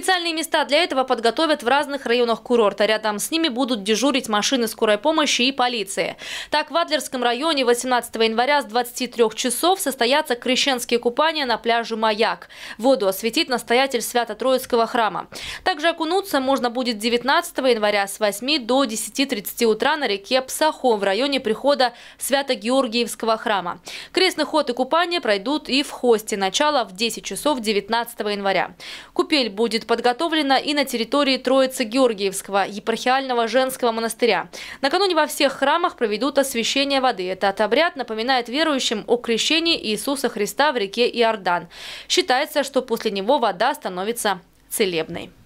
Специальные места для этого подготовят в разных районах курорта. Рядом с ними будут дежурить машины скорой помощи и полиции. Так, в Адлерском районе 18 января с 23 часов состоятся крещенские купания на пляже «Маяк». Воду осветит настоятель Свято-Троицкого храма. Также окунуться можно будет 19 января с 8 до 10.30 утра на реке Псахо в районе прихода Свято-Георгиевского храма. Крестный ход и купание пройдут и в хосте. Начало в 10 часов 19 января. Купель будет подготовлена и на территории Троицы-Георгиевского епархиального женского монастыря. Накануне во всех храмах проведут освящение воды. Этот обряд напоминает верующим о крещении Иисуса Христа в реке Иордан. Считается, что после него вода становится целебной.